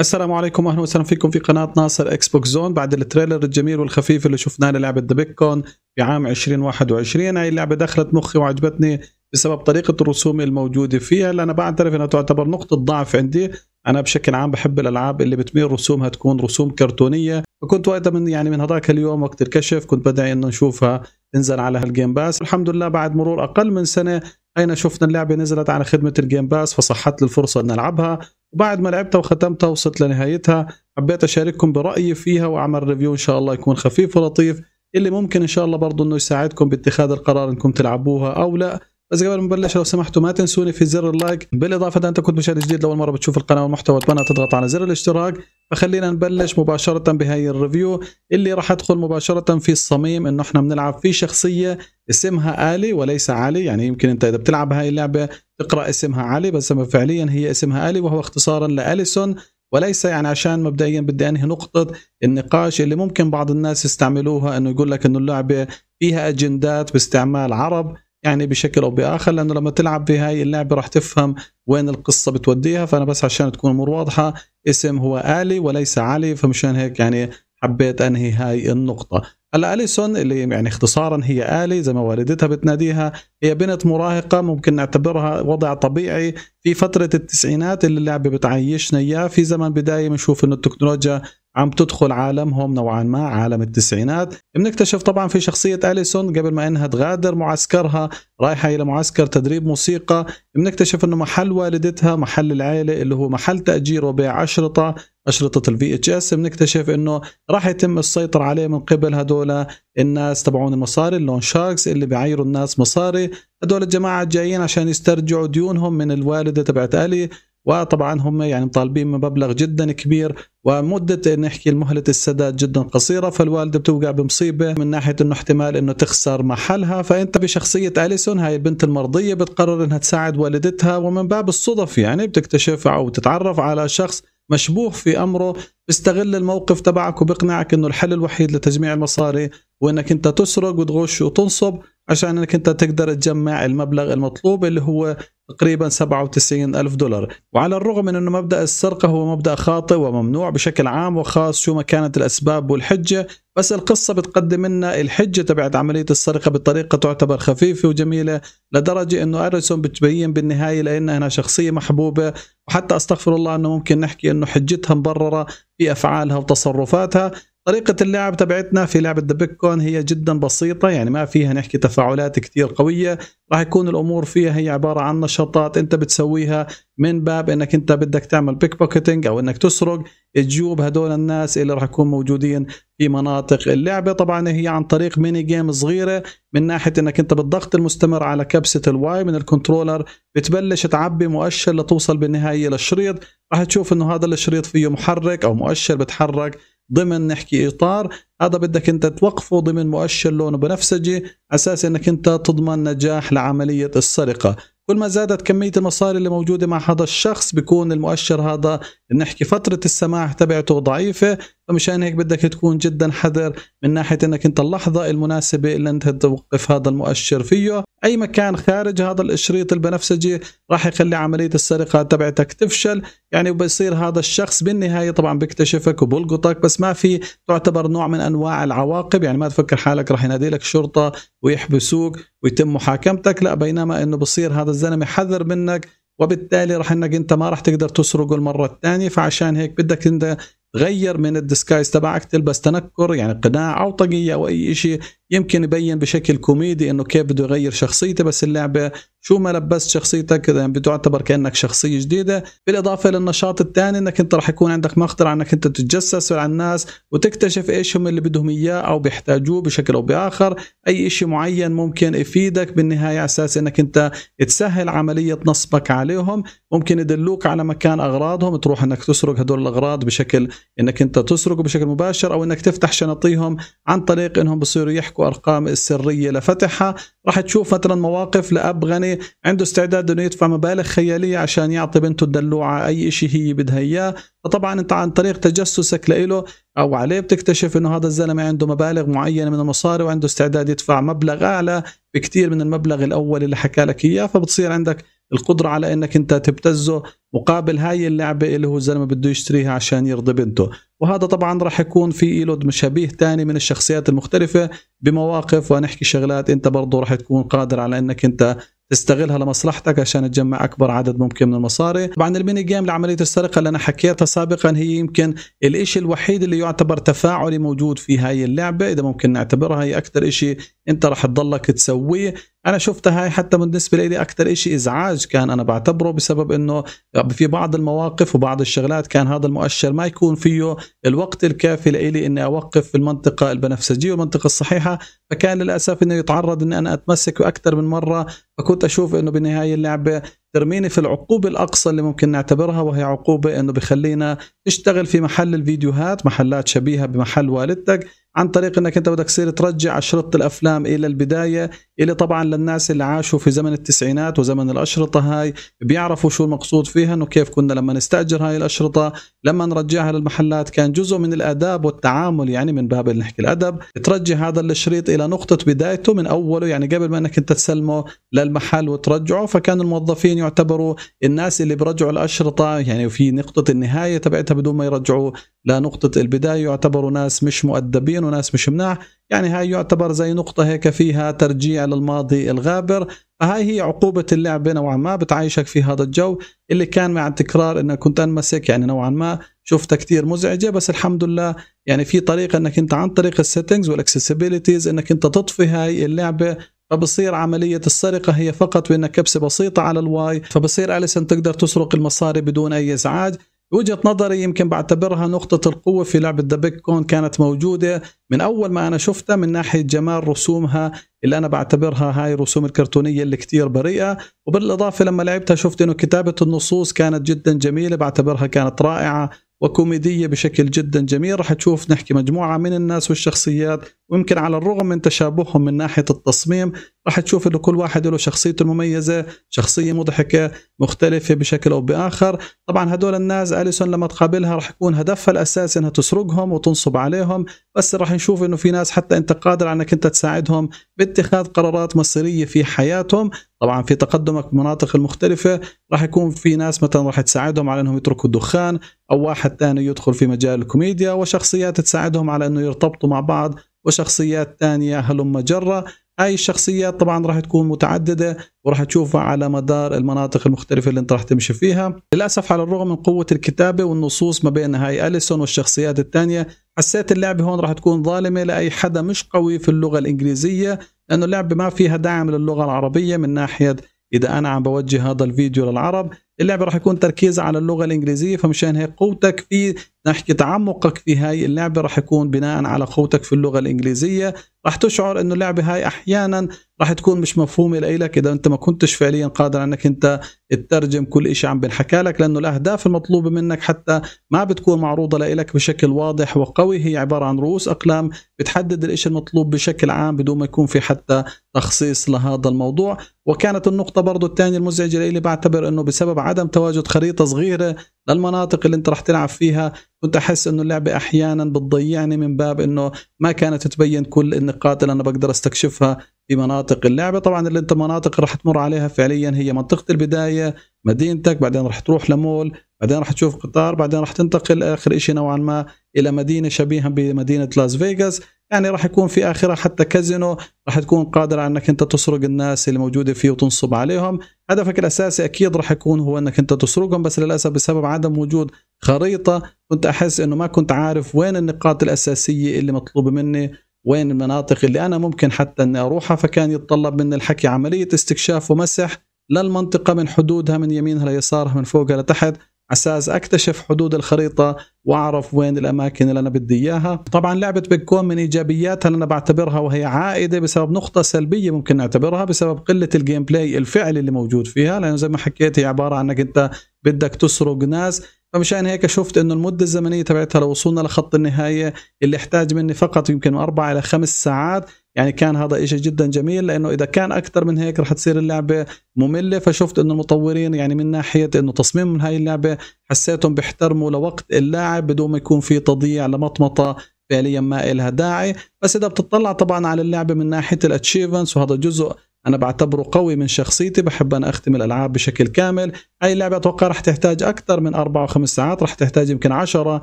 السلام عليكم اهلا وسهلا فيكم في قناه ناصر اكس بوك زون بعد التريلر الجميل والخفيف اللي شفناه للعبه ذا بيكون في عام 2021 هاي اللعبه دخلت مخي وعجبتني بسبب طريقه الرسوم الموجوده فيها اللي انا بعترف انها تعتبر نقطه ضعف عندي انا بشكل عام بحب الالعاب اللي بتميل رسومها تكون رسوم كرتونيه فكنت وقتها من يعني من هذاك اليوم وقت الكشف كنت بدعي انه نشوفها تنزل على هالجيم باس الحمد لله بعد مرور اقل من سنه اين شفنا اللعبه نزلت على خدمه الجيم باس فصحت لي الفرصه ان العبها وبعد ما لعبتها وختمتها وصلت لنهايتها حبيت اشارككم برايي فيها واعمل ريفيو ان شاء الله يكون خفيف ولطيف اللي ممكن ان شاء الله برضه انه يساعدكم باتخاذ القرار انكم تلعبوها او لا بس قبل ما نبلش لو سمحتوا ما تنسوني في زر اللايك بالاضافه اذا انت كنت مشاهد جديد لاول مره بتشوف القناه والمحتوى اتمنى تضغط على زر الاشتراك فخلينا نبلش مباشره بهي الريفيو اللي راح ادخل مباشره في الصميم انه احنا بنلعب في شخصيه اسمها الي وليس علي يعني يمكن انت اذا بتلعب هاي اللعبه تقرا اسمها علي بس فعليا هي اسمها الي وهو اختصارا لاليسون وليس يعني عشان مبدئيا بدي انهي نقطة النقاش اللي ممكن بعض الناس يستعملوها انه يقول لك انه اللعبة فيها اجندات باستعمال عرب يعني بشكل او باخر لانه لما تلعب بهاي اللعبه راح تفهم وين القصه بتوديها فانا بس عشان تكون امور واضحه اسم هو الي وليس علي فمشان هيك يعني حبيت انهي هاي النقطه هلا اليسون اللي يعني اختصارا هي الي زي ما والدتها بتناديها هي بنت مراهقه ممكن نعتبرها وضع طبيعي في فتره التسعينات اللي اللعبه بتعيشنا اياه في زمن بدايه بنشوف انه التكنولوجيا عم تدخل عالمهم نوعا ما عالم التسعينات بنكتشف طبعا في شخصية أليسون قبل ما إنها تغادر معسكرها رايحة إلى معسكر تدريب موسيقى بنكتشف إنه محل والدتها محل العائلة اللي هو محل تأجير وبيع أشرطة أشرطة الفي اتش اس بنكتشف إنه راح يتم السيطرة عليه من قبل هدول الناس تبعون المصاري اللون شاركس اللي بيعيروا الناس مصاري هدول الجماعة جايين عشان يسترجعوا ديونهم من الوالدة تبعت ألي وطبعا هم يعني مطالبين بمبلغ جدا كبير ومدة نحكي مهلة السداد جدا قصيرة فالوالدة بتوقع بمصيبة من ناحية انه احتمال انه تخسر محلها فانت بشخصية اليسون هاي البنت المرضية بتقرر انها تساعد والدتها ومن باب الصدف يعني بتكتشف او بتتعرف على شخص مشبوه في امره بيستغل الموقف تبعك وبقنعك انه الحل الوحيد لتجميع المصاري وانك انت تسرق وتغش وتنصب عشان انك انت تقدر تجمع المبلغ المطلوب اللي هو تقريبا 97 ألف دولار وعلى الرغم من أنه مبدأ السرقة هو مبدأ خاطئ وممنوع بشكل عام وخاص شو ما كانت الأسباب والحجة بس القصة بتقدم لنا الحجة تبعت عملية السرقة بطريقة تعتبر خفيفة وجميلة لدرجة أنه أريسون بتبين بالنهاية لأنها شخصية محبوبة وحتى أستغفر الله أنه ممكن نحكي أنه حجتها مبررة في أفعالها وتصرفاتها طريقة اللعب تبعتنا في لعبة ذا بيكون هي جدا بسيطة يعني ما فيها نحكي تفاعلات كثير قوية راح يكون الأمور فيها هي عبارة عن نشاطات أنت بتسويها من باب أنك أنت بدك تعمل بيك بوكيتنج أو أنك تسرق تجوب هدول الناس اللي راح يكون موجودين في مناطق اللعبة طبعا هي عن طريق ميني جيم صغيرة من ناحية أنك أنت بالضغط المستمر على كبسة الواي من الكنترولر بتبلش تعبي مؤشر لتوصل بالنهاية للشريط راح تشوف أنه هذا الشريط فيه محرك أو مؤشر بتحرك ضمن نحكي اطار هذا بدك انت توقفه ضمن مؤشر لونه بنفسجي على اساس انك انت تضمن نجاح لعمليه السرقه كل ما زادت كميه المصاري اللي موجوده مع هذا الشخص بيكون المؤشر هذا نحكي فتره السماح تبعته ضعيفه فمشان هيك بدك تكون جدا حذر من ناحيه انك انت اللحظه المناسبه اللي انت توقف هذا المؤشر فيه اي مكان خارج هذا الشريط البنفسجي راح يخلي عمليه السرقه تبعتك تفشل يعني وبصير هذا الشخص بالنهايه طبعا بيكتشفك وبلقطك بس ما في تعتبر نوع من انواع العواقب يعني ما تفكر حالك راح ينادي لك شرطه ويحبسوك ويتم محاكمتك لا بينما انه بصير هذا الزلمه حذر منك وبالتالي راح انك انت ما راح تقدر تسرقه المره الثانيه فعشان هيك بدك انت غير من الديسكايز تبعك تلبس تنكر يعني قناع او طاقيه او اي شيء يمكن يبين بشكل كوميدي انه كيف بده يغير شخصيته بس اللعبه شو ما لبست شخصيتك يعني بتعتبر كانك شخصيه جديده بالاضافه للنشاط الثاني انك انت رح يكون عندك مخطر انك انت تتجسس على الناس وتكتشف ايش هم اللي بدهم اياه او بيحتاجوه بشكل او باخر اي شيء معين ممكن يفيدك بالنهايه على اساس انك انت تسهل عمليه نصبك عليهم ممكن يدلوك على مكان اغراضهم تروح انك تسرق هدول الاغراض بشكل انك انت تسرقه بشكل مباشر او انك تفتح شنطيهم عن طريق انهم بصيروا يحكوا ارقام السريه لفتحها راح تشوف مثلا مواقف لاب غني يعني عنده استعداد انه يدفع مبالغ خياليه عشان يعطي بنته الدلوعه اي شيء هي بدها اياه فطبعا انت عن طريق تجسسك له او عليه بتكتشف انه هذا الزلمه عنده مبالغ معينه من المصاري وعنده استعداد يدفع مبلغ اعلى بكثير من المبلغ الاول اللي حكى لك اياه فبتصير عندك القدرة على انك انت تبتزه مقابل هاي اللعبة اللي هو الزلمة بده يشتريها عشان يرضي بنته وهذا طبعا راح يكون في ايلود مشابه تاني من الشخصيات المختلفة بمواقف ونحكي شغلات انت برضه راح تكون قادر على انك انت تستغلها لمصلحتك عشان تجمع اكبر عدد ممكن من المصاري طبعا الميني جيم لعمليه السرقه اللي انا حكيتها سابقا هي يمكن الشيء الوحيد اللي يعتبر تفاعلي موجود في هاي اللعبه اذا ممكن نعتبرها هي اكثر شيء انت راح تضلك تسويه انا شفتها هاي حتى بالنسبه لي اكثر شيء ازعاج كان انا بعتبره بسبب انه في بعض المواقف وبعض الشغلات كان هذا المؤشر ما يكون فيه الوقت الكافي لإلي اني اوقف في المنطقه البنفسجيه والمنطقه الصحيحه فكان للاسف انه يتعرض اني انا اتمسك اكثر من مره فكنت اشوف انه بالنهايه اللعبه ترميني في العقوبة الأقصى اللي ممكن نعتبرها وهي عقوبة أنه بخلينا نشتغل في محل الفيديوهات محلات شبيهة بمحل والدتك عن طريق انك انت بدك تصير ترجع اشرطه الافلام الى البدايه الى طبعا للناس اللي عاشوا في زمن التسعينات وزمن الاشرطه هاي بيعرفوا شو المقصود فيها انه كيف كنا لما نستاجر هاي الاشرطه لما نرجعها للمحلات كان جزء من الاداب والتعامل يعني من باب اللي نحكي الادب ترجع هذا الشريط الى نقطه بدايته من اوله يعني قبل ما انك انت تسلمه للمحل وترجعه فكان الموظفين يعتبروا الناس اللي برجعوا الاشرطه يعني في نقطه النهايه تبعتها بدون ما يرجعوا لنقطة البداية يعتبروا ناس مش مؤدبين وناس مش مناع يعني هاي يعتبر زي نقطة هيك فيها ترجيع للماضي الغابر فهاي هي عقوبة اللعبة نوعا ما بتعيشك في هذا الجو اللي كان مع التكرار انك كنت انمسك يعني نوعا ما شفتها كثير مزعجة بس الحمد لله يعني في طريقة انك انت عن طريق السيتنجز والاكسسبيليتيز انك انت تطفي هاي اللعبة فبصير عملية السرقة هي فقط بأنك كبسة بسيطة على الواي فبصير أليسن تقدر تسرق المصاري بدون أي إزعاج وجهه نظري يمكن بعتبرها نقطه القوه في لعبه ذا بيج كون كانت موجوده من اول ما انا شفتها من ناحيه جمال رسومها اللي انا بعتبرها هاي الرسوم الكرتونيه اللي كتير بريئه وبالاضافه لما لعبتها شفت انه كتابه النصوص كانت جدا جميله بعتبرها كانت رائعه وكوميديه بشكل جدا جميل راح تشوف نحكي مجموعه من الناس والشخصيات ويمكن على الرغم من تشابههم من ناحيه التصميم راح تشوف انه كل واحد له شخصيته المميزه، شخصيه مضحكه مختلفه بشكل او باخر، طبعا هدول الناس اليسون لما تقابلها راح يكون هدفها الاساسي انها تسرقهم وتنصب عليهم، بس راح نشوف انه في ناس حتى انت قادر على انك انت تساعدهم باتخاذ قرارات مصيريه في حياتهم، طبعا في تقدمك مناطق المختلفه راح يكون في ناس مثلا راح تساعدهم على انهم يتركوا الدخان، او واحد ثاني يدخل في مجال الكوميديا وشخصيات تساعدهم على انه يرتبطوا مع بعض وشخصيات ثانيه هلم جره هاي الشخصيات طبعا راح تكون متعدده وراح تشوفها على مدار المناطق المختلفه اللي انت راح تمشي فيها للاسف على الرغم من قوه الكتابه والنصوص ما بين هاي اليسون والشخصيات الثانيه حسيت اللعبه هون راح تكون ظالمه لاي حدا مش قوي في اللغه الانجليزيه لانه اللعبه ما فيها دعم للغه العربيه من ناحيه اذا انا عم بوجه هذا الفيديو للعرب اللعبه راح يكون تركيزها على اللغه الانجليزيه فمشان هيك قوتك في نحكي تعمقك في هاي اللعبة راح يكون بناء على قوتك في اللغة الإنجليزية راح تشعر أنه اللعبة هاي أحيانا راح تكون مش مفهومة لإلك إذا أنت ما كنتش فعليا قادر أنك أنت تترجم كل إشي عم بنحكى لك لأنه الأهداف المطلوبة منك حتى ما بتكون معروضة لإلك بشكل واضح وقوي هي عبارة عن رؤوس أقلام بتحدد الإشي المطلوب بشكل عام بدون ما يكون في حتى تخصيص لهذا الموضوع وكانت النقطة برضو الثانية المزعجة لإلي بعتبر أنه بسبب عدم تواجد خريطة صغيرة للمناطق اللي أنت راح تلعب فيها كنت احس انه اللعبه احيانا بتضيعني من باب انه ما كانت تبين كل النقاط اللي انا بقدر استكشفها في مناطق اللعبه طبعا اللي انت مناطق راح تمر عليها فعليا هي منطقه البدايه مدينتك بعدين راح تروح لمول بعدين راح تشوف قطار بعدين راح تنتقل اخر شيء نوعا ما الى مدينه شبيهه بمدينه لاس فيغاس يعني راح يكون في اخرها حتى كازينو راح تكون قادر على انك انت تسرق الناس اللي موجوده فيه وتنصب عليهم هدفك الاساسي اكيد راح يكون هو انك انت تسرقهم بس للاسف بسبب عدم وجود خريطه كنت احس انه ما كنت عارف وين النقاط الاساسيه اللي مطلوبه مني وين المناطق اللي انا ممكن حتى اني اروحها فكان يتطلب مني الحكي عمليه استكشاف ومسح للمنطقه من حدودها من يمينها ليسارها من فوقها لتحت اساس اكتشف حدود الخريطه واعرف وين الاماكن اللي انا بدي اياها طبعا لعبه بيكون من ايجابياتها اللي انا بعتبرها وهي عائده بسبب نقطه سلبيه ممكن نعتبرها بسبب قله الجيم بلاي الفعلي اللي موجود فيها لانه زي ما حكيت هي عباره عن انك انت بدك تسرق ناس فمشان هيك شفت انه المده الزمنيه تبعتها لو وصلنا لخط النهايه اللي احتاج مني فقط يمكن اربع الى خمس ساعات يعني كان هذا إشي جدا جميل لانه اذا كان اكثر من هيك رح تصير اللعبه ممله فشفت انه المطورين يعني من ناحيه انه تصميم هاي اللعبه حسيتهم بيحترموا لوقت اللاعب بدون ما يكون في تضييع لمطمطه فعليا ما إلها داعي بس اذا بتطلع طبعا على اللعبه من ناحيه الاتشيفمنتس وهذا جزء انا بعتبره قوي من شخصيتي بحب انا اختم الالعاب بشكل كامل هاي اللعبه اتوقع راح تحتاج اكثر من اربع او خمس ساعات راح تحتاج يمكن عشرة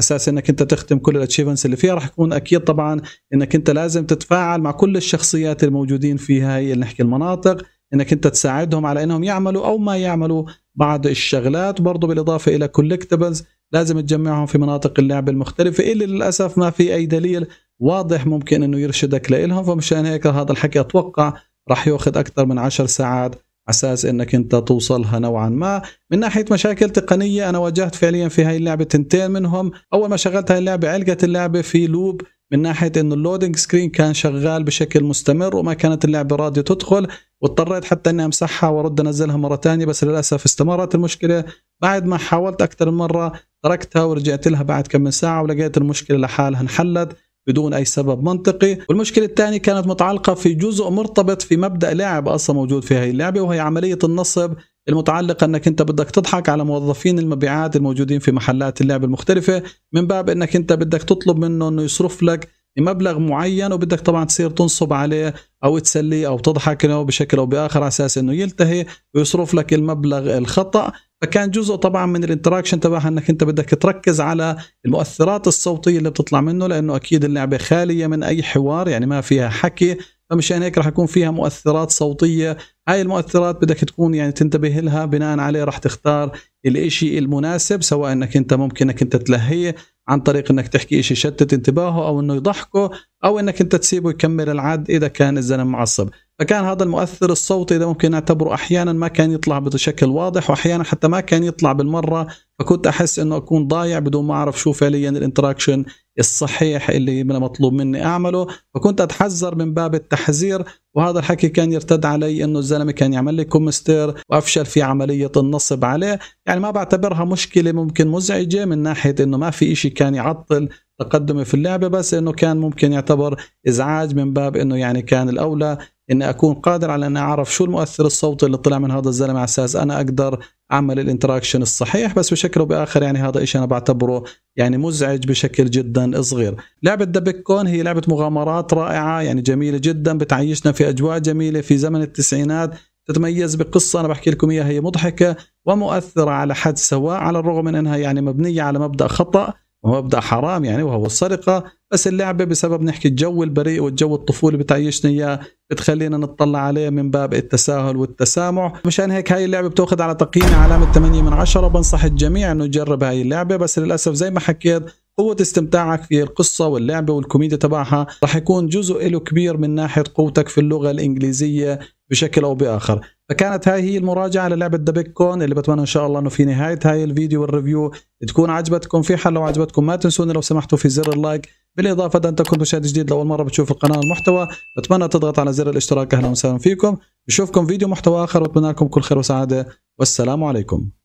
اساس انك انت تختم كل الاتشيفمنتس اللي فيها راح يكون اكيد طبعا انك انت لازم تتفاعل مع كل الشخصيات الموجودين في هاي اللي نحكي المناطق انك انت تساعدهم على انهم يعملوا او ما يعملوا بعض الشغلات برضه بالاضافه الى كولكتبلز لازم تجمعهم في مناطق اللعبه المختلفه اللي للاسف ما في اي دليل واضح ممكن انه يرشدك لهم فمشان هيك هذا الحكي اتوقع راح ياخذ اكثر من عشر ساعات اساس انك انت توصلها نوعا ما من ناحيه مشاكل تقنيه انا واجهت فعليا في هاي اللعبه تنتين منهم اول ما شغلت هاي اللعبه علقت اللعبه في لوب من ناحيه انه اللودنج سكرين كان شغال بشكل مستمر وما كانت اللعبه راضيه تدخل واضطريت حتى اني امسحها وارد انزلها مره ثانيه بس للاسف استمرت المشكله بعد ما حاولت اكثر من مره تركتها ورجعت لها بعد كم من ساعه ولقيت المشكله لحالها انحلت بدون اي سبب منطقي والمشكله الثانيه كانت متعلقه في جزء مرتبط في مبدا لاعب اصلا موجود في هي اللعبه وهي عمليه النصب المتعلقه انك انت بدك تضحك على موظفين المبيعات الموجودين في محلات اللعب المختلفه من باب انك انت بدك تطلب منه انه يصرف لك مبلغ معين وبدك طبعا تصير تنصب عليه او تسليه او تضحك له بشكل او باخر على اساس انه يلتهي ويصرف لك المبلغ الخطا فكان جزء طبعا من الانتراكشن تبعها انك انت بدك تركز على المؤثرات الصوتيه اللي بتطلع منه لانه اكيد اللعبه خاليه من اي حوار يعني ما فيها حكي فمشان هيك رح يكون فيها مؤثرات صوتيه هاي المؤثرات بدك تكون يعني تنتبه لها بناء عليه رح تختار الإشي المناسب سواء انك انت ممكن انك انت تلهيه عن طريق انك تحكي إشي يشتت انتباهه او انه يضحكه او انك انت تسيبه يكمل العد اذا كان الزلمه معصب فكان هذا المؤثر الصوتي اذا ممكن نعتبره احيانا ما كان يطلع بشكل واضح واحيانا حتى ما كان يطلع بالمره فكنت احس انه اكون ضايع بدون ما اعرف شو فعليا الانتراكشن الصحيح اللي من مطلوب مني اعمله فكنت اتحذر من باب التحذير وهذا الحكي كان يرتد علي انه الزلمه كان يعمل لي كومستير وافشل في عمليه النصب عليه يعني ما بعتبرها مشكله ممكن مزعجه من ناحيه انه ما في إشي كان يعطل تقدمي في اللعبه بس انه كان ممكن يعتبر ازعاج من باب انه يعني كان الاولى اني اكون قادر على اني اعرف شو المؤثر الصوتي اللي طلع من هذا الزلمه على اساس انا اقدر اعمل الانتراكشن الصحيح بس بشكل او باخر يعني هذا شيء انا بعتبره يعني مزعج بشكل جدا صغير. لعبه دبكون هي لعبه مغامرات رائعه يعني جميله جدا بتعيشنا في اجواء جميله في زمن التسعينات تتميز بقصة أنا بحكي لكم إياها هي مضحكة ومؤثرة على حد سواء على الرغم من أنها يعني مبنية على مبدأ خطأ ومبدأ حرام يعني وهو السرقة بس اللعبه بسبب نحكي الجو البريء والجو الطفولي بتعيشنا اياه بتخلينا نطلع عليه من باب التساهل والتسامع مشان هيك هاي اللعبه بتاخذ على تقييمي علامه 8 من 10 بنصح الجميع انه يجرب هاي اللعبه بس للاسف زي ما حكيت قوة استمتاعك في القصة واللعبة والكوميديا تبعها رح يكون جزء له كبير من ناحية قوتك في اللغة الإنجليزية بشكل أو بآخر فكانت هاي هي المراجعة للعبة دبيك كون اللي بتمنى إن شاء الله أنه في نهاية هاي الفيديو والريفيو تكون عجبتكم في حل لو عجبتكم ما تنسوني لو سمحتوا في زر اللايك بالاضافه اذا انت كنت مشاهد جديد لاول مره بتشوف القناه المحتوى بتمنى تضغط على زر الاشتراك اهلا وسهلا فيكم بشوفكم فيديو محتوى اخر واتمنى لكم كل خير وسعاده والسلام عليكم